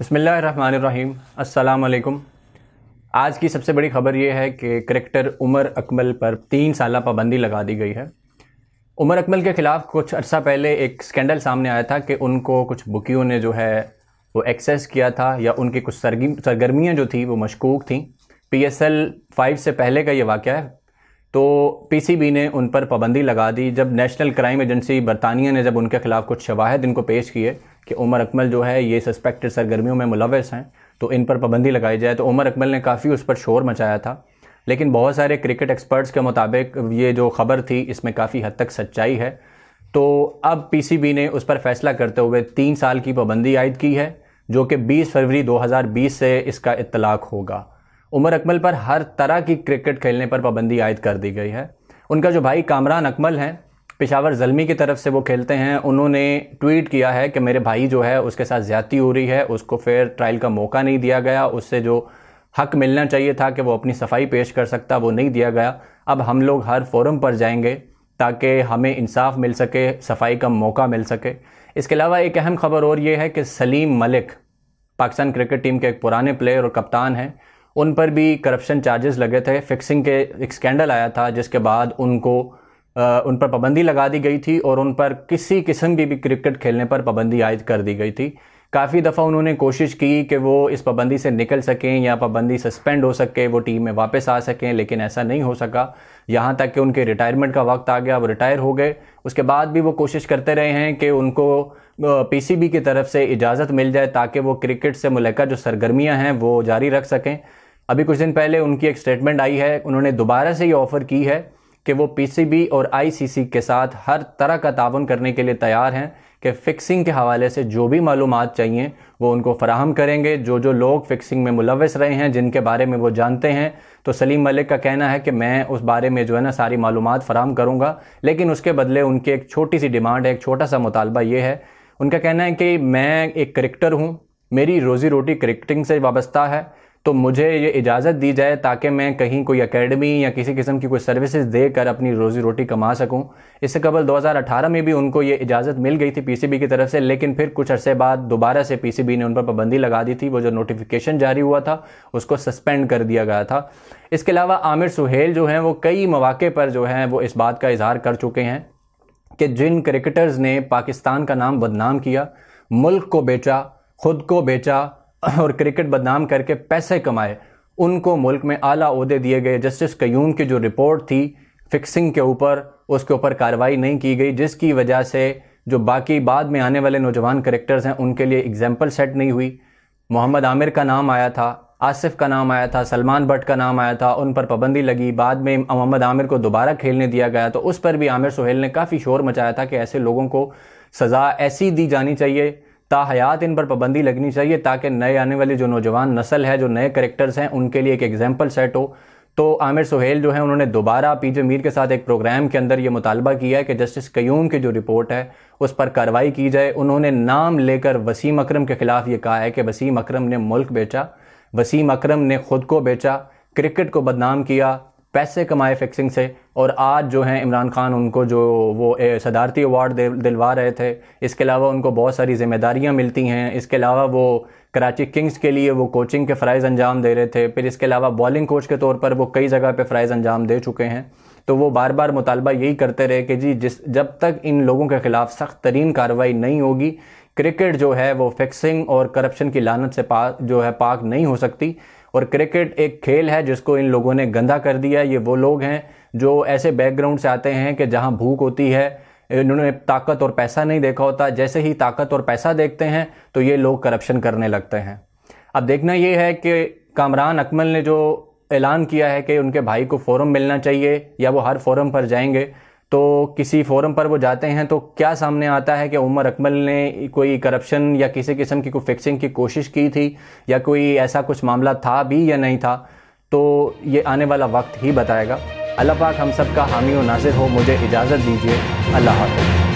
बसमीम् अल्लाम आज की सबसे बड़ी खबर ये है कि क्रिकेटर उमर अकमल पर तीन साल पाबंदी लगा दी गई है उमर अकमल के ख़िलाफ़ कुछ अर्सा पहले एक स्कैंडल सामने आया था कि उनको कुछ बुकियों ने जो है वो एक्सेस किया था या उनकी कुछ सरगी सरगर्मियाँ जो थी वो मशकूक थी पी एस एल फाइव से पहले का ये वाक़ है तो पी सी बी ने उन पर पाबंदी लगा दी जब नेशनल क्राइम एजेंसी बरतानिया ने जब उनके ख़िलाफ़ कुछ शवाहद इनको पेश किए कि उमर अकमल जो है ये सस्पेक्टेड सरगर्मियों में मुलवस हैं तो इन पर पाबंदी लगाई जाए तो उमर अकमल ने काफ़ी उस पर शोर मचाया था लेकिन बहुत सारे क्रिकेट एक्सपर्ट्स के मुताबिक ये जो खबर थी इसमें काफ़ी हद तक सच्चाई है तो अब पीसीबी ने उस पर फैसला करते हुए तीन साल की पाबंदी आयद की है जो कि 20 फरवरी 2020 से इसका इतलाक होगा उमर अकमल पर हर तरह की क्रिकेट खेलने पर पाबंदी आयद कर दी गई है उनका जो भाई कामरान अकमल हैं पेशावर जलमी की तरफ से वो खेलते हैं उन्होंने ट्वीट किया है कि मेरे भाई जो है उसके साथ ज़्यादती हो रही है उसको फेयर ट्रायल का मौका नहीं दिया गया उससे जो हक मिलना चाहिए था कि वो अपनी सफाई पेश कर सकता वो नहीं दिया गया अब हम लोग हर फोरम पर जाएंगे ताकि हमें इंसाफ मिल सके सफाई का मौका मिल सके इसके अलावा एक अहम खबर और ये है कि सलीम मलिक पाकिस्तान क्रिकेट टीम के एक पुराने प्लेयर और कप्तान हैं उन पर भी करप्शन चार्जेस लगे थे फिक्सिंग के एक स्कैंडल आया था जिसके बाद उनको उन पर पाबंदी लगा दी गई थी और उन पर किसी किस्म की भी क्रिकेट खेलने पर पाबंदी आयद कर दी गई थी काफ़ी दफ़ा उन्होंने कोशिश की कि वो इस पाबंदी से निकल सकें या पाबंदी सस्पेंड हो सके वो टीम में वापस आ सकें लेकिन ऐसा नहीं हो सका यहाँ तक कि उनके रिटायरमेंट का वक्त आ गया वो रिटायर हो गए उसके बाद भी वो कोशिश करते रहे हैं कि उनको पीसीबी की तरफ से इजाज़त मिल जाए ताकि वो क्रिकेट से मुलक जो सरगर्मियाँ हैं वो जारी रख सकें अभी कुछ दिन पहले उनकी एक स्टेटमेंट आई है उन्होंने दोबारा से ये ऑफ़र की है कि वो पीसीबी और आईसीसी के साथ हर तरह का ताउन करने के लिए तैयार हैं कि फ़िक्सिंग के हवाले से जो भी मालूम चाहिए वो उनको फ़राहम करेंगे जो जो लोग फ़िक्सिंग में मुलवस रहे हैं जिनके बारे में वो जानते हैं तो सलीम मलिक का कहना है कि मैं उस बारे में जो है ना सारी मालूम फ़राहम करूँगा लेकिन उसके बदले उनकी एक छोटी सी डिमांड है एक छोटा सा मुतालबा ये है उनका कहना है कि मैं एक करिक्टर हूँ मेरी रोज़ी रोटी क्रिकेटिंग से वाबस्ता है तो मुझे ये इजाज़त दी जाए ताकि मैं कहीं कोई एकेडमी या किसी किस्म की कोई सर्विसेज देकर अपनी रोज़ी रोटी कमा सकूं इससे कबल 2018 में भी उनको ये इजाज़त मिल गई थी पीसीबी की तरफ से लेकिन फिर कुछ अरसे बाद दोबारा से पीसीबी ने उन पर पाबंदी लगा दी थी वो जो नोटिफिकेशन जारी हुआ था उसको सस्पेंड कर दिया गया था इसके अलावा आमिर सुहेल जो हैं वो कई मौाक़े पर जो हैं वो इस बात का इजहार कर चुके हैं कि जिन क्रिकेटर्स ने पाकिस्तान का नाम बदनाम किया मुल्क को बेचा खुद को बेचा और क्रिकेट बदनाम करके पैसे कमाए उनको मुल्क में आला अहदे दिए गए जस्टिस कयूम की जो रिपोर्ट थी फिक्सिंग के ऊपर उसके ऊपर कार्रवाई नहीं की गई जिसकी वजह से जो बाकी बाद में आने वाले नौजवान करेक्टर्स हैं उनके लिए एग्जाम्पल सेट नहीं हुई मोहम्मद आमिर का नाम आया था आसिफ का नाम आया था सलमान भट्ट का नाम आया था उन पर पाबंदी लगी बाद में मोहम्मद आमिर को दोबारा खेलने दिया गया तो उस पर भी आमिर सुहेल ने काफ़ी शोर मचाया था कि ऐसे लोगों को सज़ा ऐसी दी जानी चाहिए ताहयात इन पर पाबंदी लगनी चाहिए ताकि नए आने वाले जो नौजवान नस्ल है जो नए करेक्टर्स हैं उनके लिए एक एग्जाम्पल सेट हो तो आमिर सुहेल जो है उन्होंने दोबारा पी जे मीर के साथ एक प्रोग्राम के अंदर ये मुतालबा किया है कि जस्टिस क्यूम की जो रिपोर्ट है उस पर कार्रवाई की जाए उन्होंने नाम लेकर वसीम अकरम के ख़िलाफ़ ये कहा है कि वसीम अकरम ने मुल्क बेचा वसीम अकरम ने ख़ुद को बेचा क्रिकेट को बदनाम किया पैसे कमाए फिक्सिंग से और आज जो है इमरान खान उनको जो वो सदारती अवार्ड दिलवा रहे थे इसके अलावा उनको बहुत सारी जिम्मेदारियां मिलती हैं इसके अलावा वो कराची किंग्स के लिए वो कोचिंग के फ़राइज़ अंजाम दे रहे थे फिर इसके अलावा बॉलिंग कोच के तौर पर वो कई जगह पे फ्राइज़ अंजाम दे चुके हैं तो वो बार बार मुतालबा यही करते रहे कि जी जिस जब तक इन लोगों के ख़िलाफ़ सख्त तरीन कार्रवाई नहीं होगी क्रिकेट जो है वो फिक्सिंग और करप्शन की लानत से पाक जो है पाक नहीं हो सकती और क्रिकेट एक खेल है जिसको इन लोगों ने गंदा कर दिया ये वो लोग हैं जो ऐसे बैकग्राउंड से आते हैं कि जहाँ भूख होती है इन्होंने ताकत और पैसा नहीं देखा होता जैसे ही ताकत और पैसा देखते हैं तो ये लोग करप्शन करने लगते हैं अब देखना ये है कि कामरान अकमल ने जो ऐलान किया है कि उनके भाई को फोरम मिलना चाहिए या वो हर फोरम पर जाएंगे तो किसी फोरम पर वो जाते हैं तो क्या सामने आता है कि उमर अकमल ने कोई करप्शन या किसी किस्म की कोई फिक्सिंग की कोशिश की थी या कोई ऐसा कुछ मामला था भी या नहीं था तो ये आने वाला वक्त ही बताएगा अल्लाह पाक हम सब का हामी व नासिर हो मुझे इजाज़त दीजिए अल्लाह हाफिज़